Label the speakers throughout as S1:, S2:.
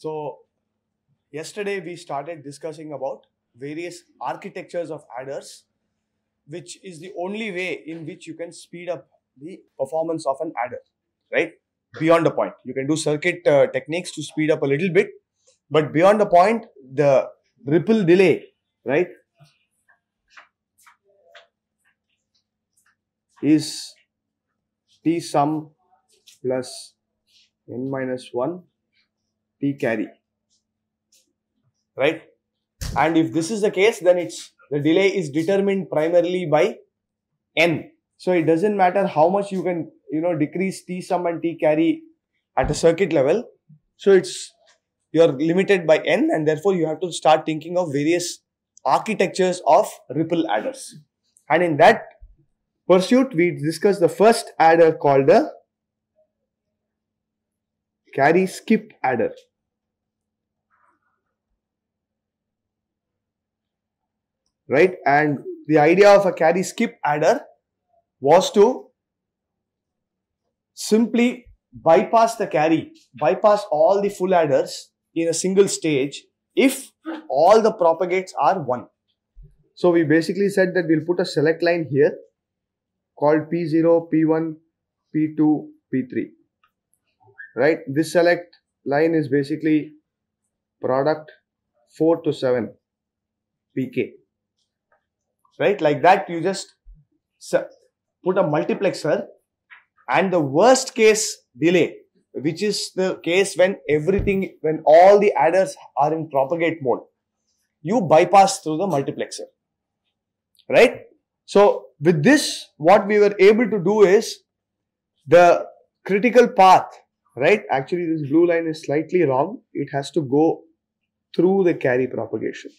S1: So yesterday we started discussing about various architectures of adders, which is the only way in which you can speed up the performance of an adder, right? Beyond the point, you can do circuit uh, techniques to speed up a little bit, but beyond the point, the ripple delay, right, is T sum plus n minus 1 T carry. Right? And if this is the case, then it's the delay is determined primarily by N. So it doesn't matter how much you can, you know, decrease T sum and T carry at a circuit level. So it's you're limited by N and therefore you have to start thinking of various architectures of ripple adders. And in that pursuit, we discussed the first adder called the carry skip adder. Right? And the idea of a carry skip adder was to simply bypass the carry, bypass all the full adders in a single stage if all the propagates are 1. So we basically said that we'll put a select line here called P0, P1, P2, P3 right this select line is basically product 4 to 7 pk right like that you just put a multiplexer and the worst case delay which is the case when everything when all the adders are in propagate mode you bypass through the multiplexer right so with this what we were able to do is the critical path right actually this blue line is slightly wrong it has to go through the carry propagation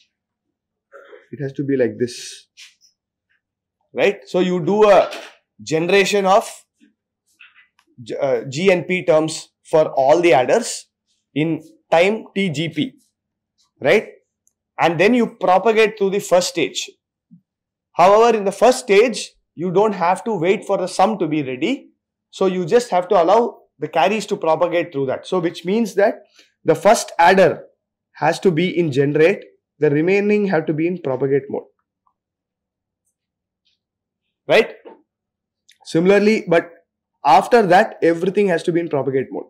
S1: it has to be like this right so you do a generation of uh, g and p terms for all the adders in time tgp right and then you propagate through the first stage however in the first stage you don't have to wait for the sum to be ready so you just have to allow the carries to propagate through that. So which means that the first adder has to be in generate, the remaining have to be in propagate mode. Right? Similarly, but after that, everything has to be in propagate mode.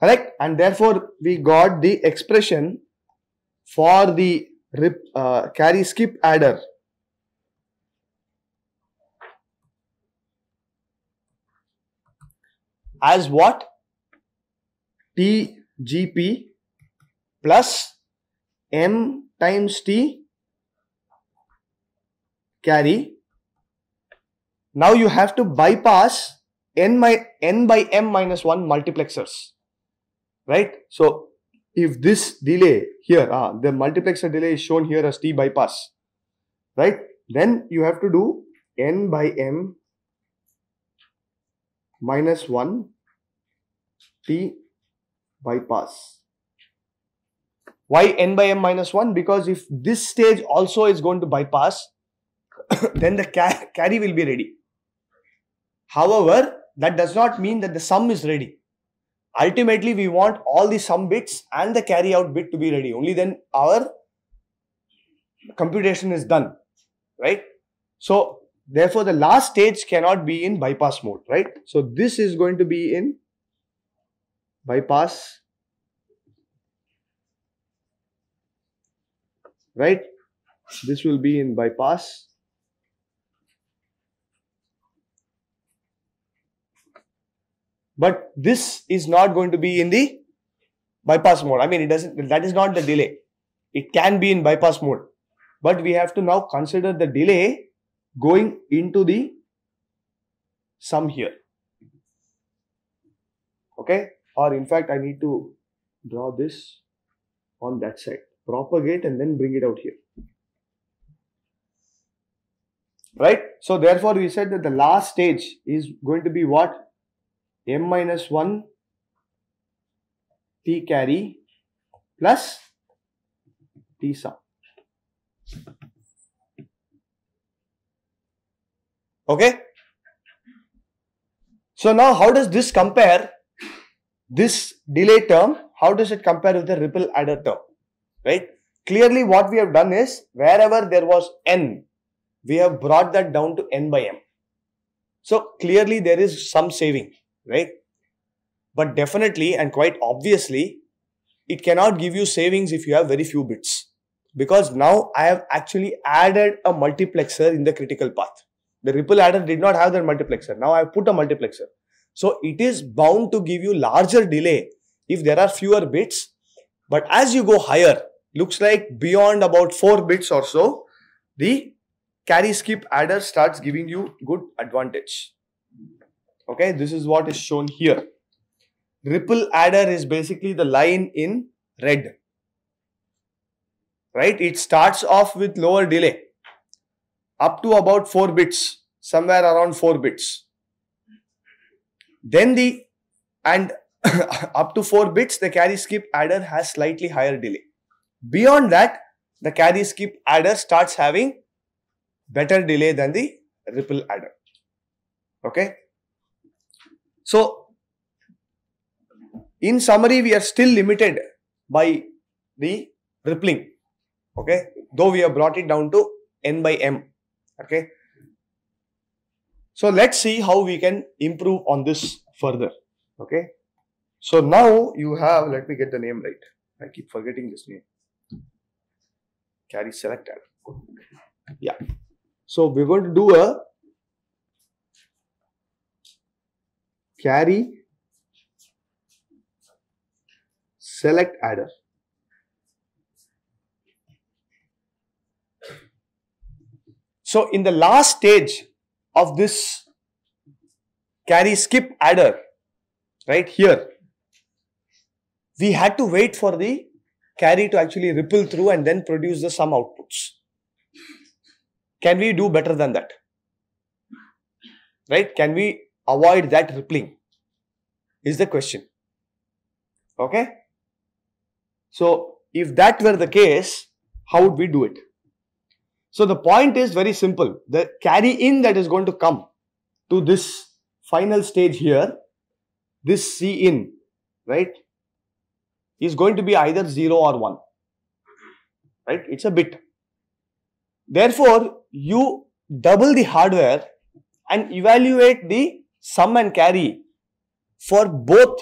S1: Correct? And therefore, we got the expression for the rip, uh, carry skip adder as what? TGP plus M times T carry. Now you have to bypass n, by n by M minus 1 multiplexers, right? So if this delay here, ah, the multiplexer delay is shown here as T bypass, right? Then you have to do n by M minus 1 T bypass. Why n by m minus 1? Because if this stage also is going to bypass, then the carry will be ready. However, that does not mean that the sum is ready. Ultimately, we want all the sum bits and the carry out bit to be ready. Only then our computation is done, right? So Therefore, the last stage cannot be in bypass mode, right? So this is going to be in bypass, right? This will be in bypass. But this is not going to be in the bypass mode. I mean, it doesn't, that is not the delay. It can be in bypass mode. But we have to now consider the delay going into the sum here. Okay, or in fact, I need to draw this on that side, propagate and then bring it out here. Right? So, therefore, we said that the last stage is going to be what? m minus 1 t carry plus t sum. Okay? So now how does this compare, this delay term, how does it compare with the ripple adder term? Right? Clearly what we have done is, wherever there was n, we have brought that down to n by m. So clearly there is some saving, right? But definitely and quite obviously, it cannot give you savings if you have very few bits. Because now I have actually added a multiplexer in the critical path. The Ripple adder did not have that multiplexer. Now I have put a multiplexer. So it is bound to give you larger delay if there are fewer bits. But as you go higher, looks like beyond about 4 bits or so, the carry skip adder starts giving you good advantage. Okay, this is what is shown here. Ripple adder is basically the line in red. Right, it starts off with lower delay up to about 4 bits, somewhere around 4 bits. Then the, and up to 4 bits, the carry skip adder has slightly higher delay. Beyond that, the carry skip adder starts having better delay than the ripple adder. Okay. So, in summary, we are still limited by the rippling. Okay. Though we have brought it down to n by m Okay. So let's see how we can improve on this further. Okay. So now you have, let me get the name right. I keep forgetting this name. Carry selector. Yeah. So we're going to do a carry select adder. So in the last stage of this carry skip adder, right here, we had to wait for the carry to actually ripple through and then produce the sum outputs. Can we do better than that? Right? Can we avoid that rippling? Is the question. Okay? So, if that were the case, how would we do it? So the point is very simple. The carry in that is going to come to this final stage here, this C in, right, is going to be either 0 or 1, right? It's a bit. Therefore, you double the hardware and evaluate the sum and carry for both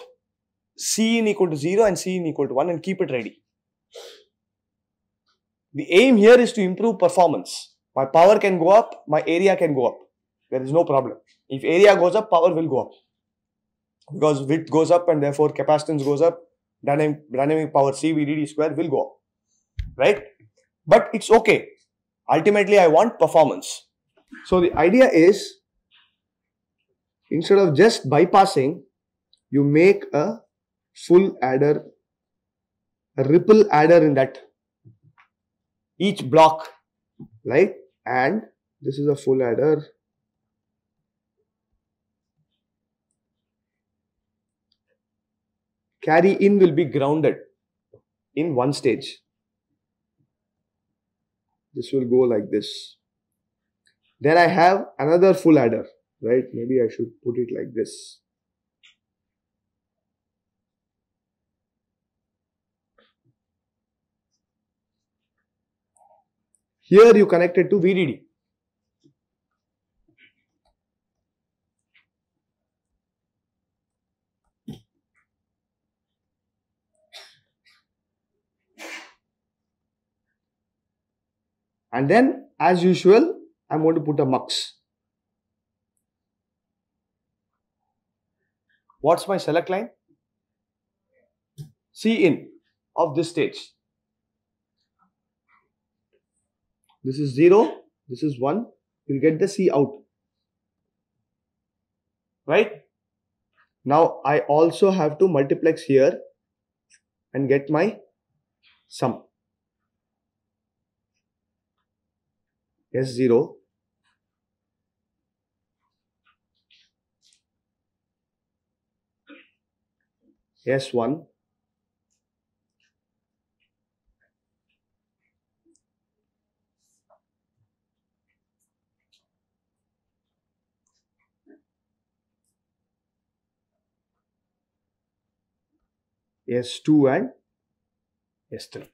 S1: C in equal to 0 and C in equal to 1 and keep it ready. The aim here is to improve performance. My power can go up, my area can go up. There is no problem. If area goes up, power will go up. Because width goes up and therefore capacitance goes up, dynamic, dynamic power C square will go up. Right? But it's okay. Ultimately, I want performance. So the idea is, instead of just bypassing, you make a full adder, a ripple adder in that each block like and this is a full adder carry in will be grounded in one stage this will go like this then i have another full adder right maybe i should put it like this Here you connect it to VDD. And then as usual, I'm going to put a mux. What's my select line? C in of this stage. This is 0, this is 1. You'll get the C out. Right? Now I also have to multiplex here and get my sum. S 0. 1. S2 and S3.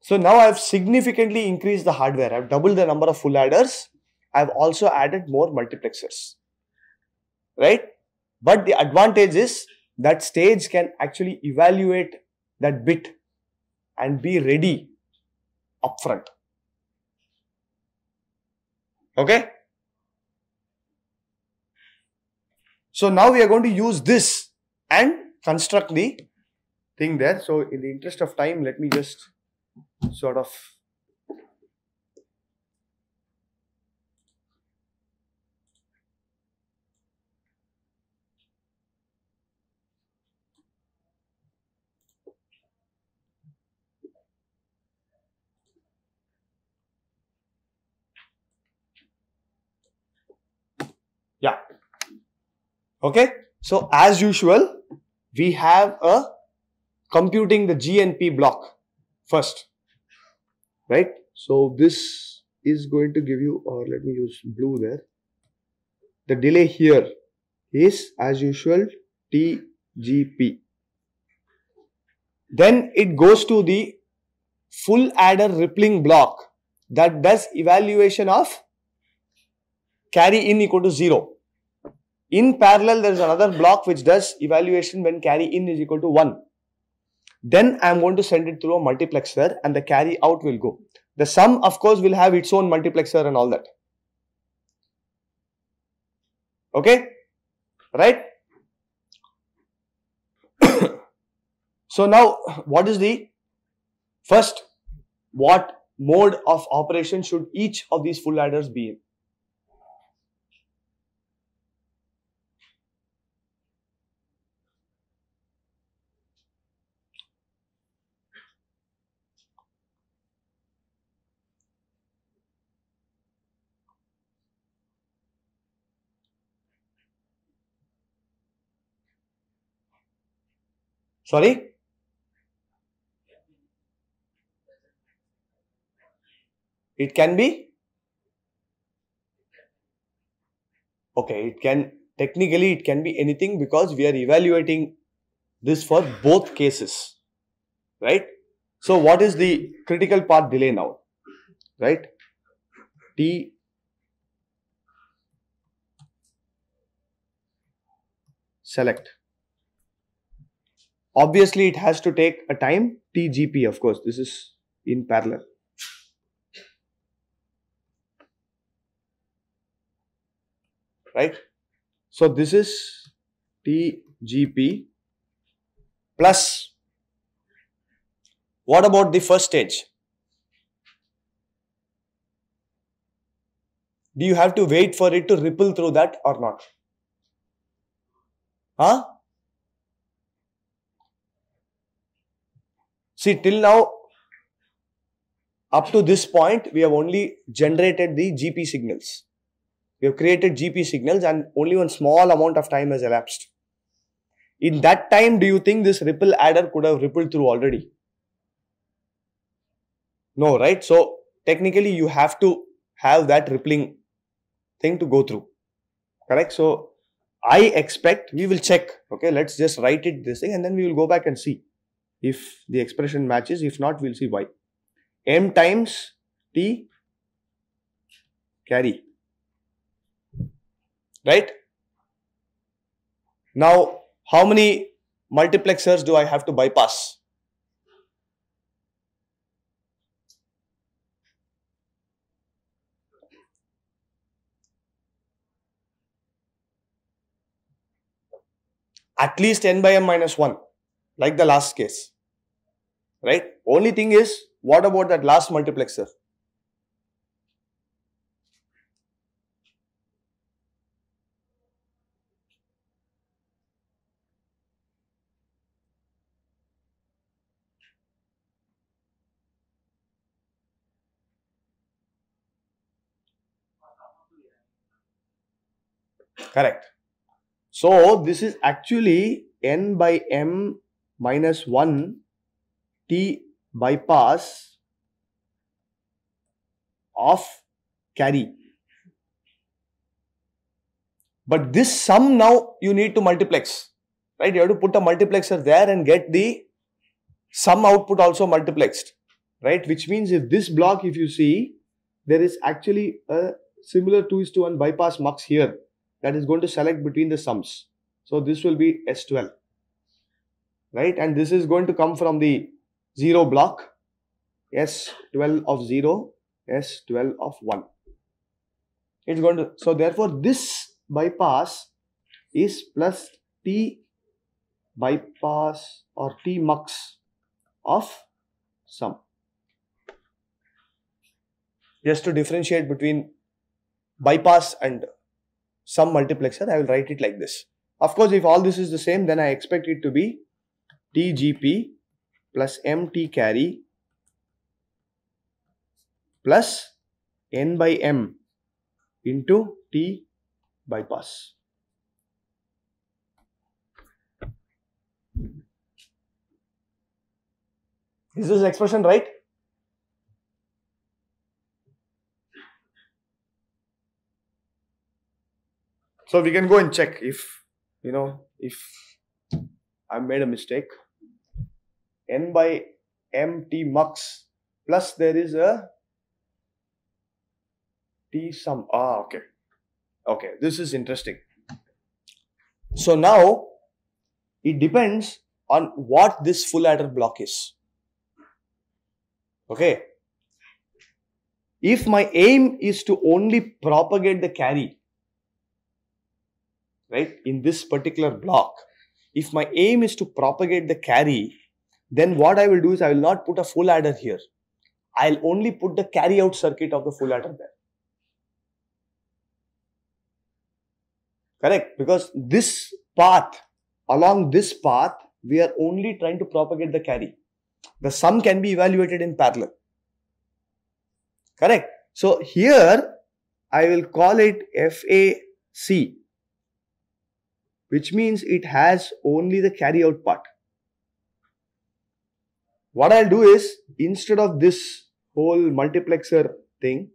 S1: So now I have significantly increased the hardware. I have doubled the number of full adders. I have also added more multiplexers. Right? But the advantage is that stage can actually evaluate that bit and be ready upfront. Okay? So now we are going to use this and construct the thing there. So in the interest of time, let me just sort of Okay. So as usual, we have a computing the GNP block first, right? So this is going to give you, or let me use blue there. The delay here is as usual TGP. Then it goes to the full adder rippling block that does evaluation of carry in equal to 0 in parallel, there is another block which does evaluation when carry in is equal to 1. Then I am going to send it through a multiplexer and the carry out will go. The sum, of course, will have its own multiplexer and all that. Okay? Right? so now, what is the first, what mode of operation should each of these full adders be in? Sorry? It can be? Okay, it can, technically it can be anything because we are evaluating this for both cases, right? So what is the critical path delay now, right? T select Obviously, it has to take a time, TGP, of course. This is in parallel. Right? So, this is TGP plus. What about the first stage? do you have to wait for it to ripple through that or not? Huh? See, till now, up to this point, we have only generated the GP signals. We have created GP signals and only one small amount of time has elapsed. In that time, do you think this ripple adder could have rippled through already? No, right? So technically, you have to have that rippling thing to go through. Correct? So I expect we will check. Okay, let's just write it this thing and then we will go back and see if the expression matches. If not, we'll see why. M times T carry. Right? Now, how many multiplexers do I have to bypass? At least n by m minus 1 like the last case, right? Only thing is, what about that last multiplexer? Correct. So, this is actually n by m minus 1 T bypass of carry. But this sum now you need to multiplex, right? You have to put a multiplexer there and get the sum output also multiplexed, right? Which means if this block, if you see, there is actually a similar 2 is to 1 bypass mux here that is going to select between the sums. So this will be S12 right? And this is going to come from the 0 block. s 12 of 0. 12 of 1. It's going to, so therefore this bypass is plus T bypass or T mux of sum. Just to differentiate between bypass and sum multiplexer, I will write it like this. Of course, if all this is the same, then I expect it to be TGP plus MT carry plus N by M into T bypass. Is this expression right? So we can go and check if, you know, if I made a mistake n by mt mux plus there is a t sum ah okay okay this is interesting so now it depends on what this full adder block is okay if my aim is to only propagate the carry right in this particular block if my aim is to propagate the carry then what I will do is I will not put a full adder here. I'll only put the carry out circuit of the full adder there. Correct? Because this path, along this path, we are only trying to propagate the carry. The sum can be evaluated in parallel. Correct? So here, I will call it FAC, which means it has only the carry out part what I'll do is instead of this whole multiplexer thing,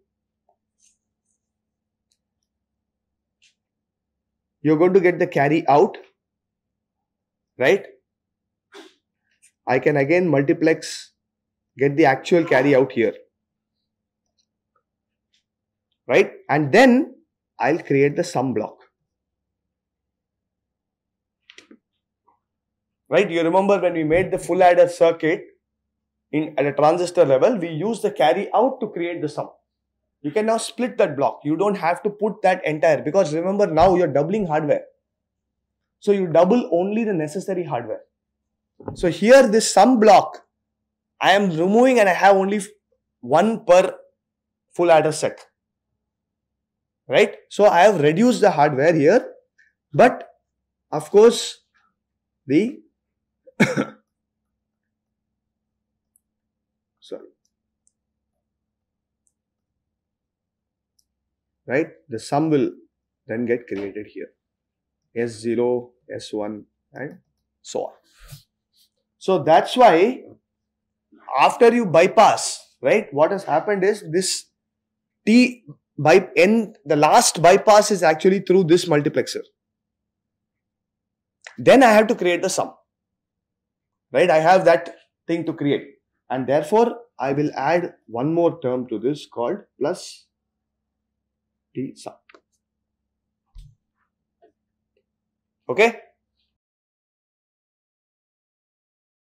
S1: you're going to get the carry out, right? I can again multiplex, get the actual carry out here, right? And then I'll create the sum block. Right, you remember when we made the full adder circuit, in, at a transistor level, we use the carry out to create the sum. You can now split that block. You don't have to put that entire because remember now you're doubling hardware. So you double only the necessary hardware. So here this sum block, I am removing and I have only one per full adder set. Right? So I have reduced the hardware here, but of course the right? The sum will then get created here. S0, S1 and so on. So that's why after you bypass, right, what has happened is this T by N, the last bypass is actually through this multiplexer. Then I have to create the sum, right? I have that thing to create and therefore I will add one more term to this called plus di sana. Oke? Okay?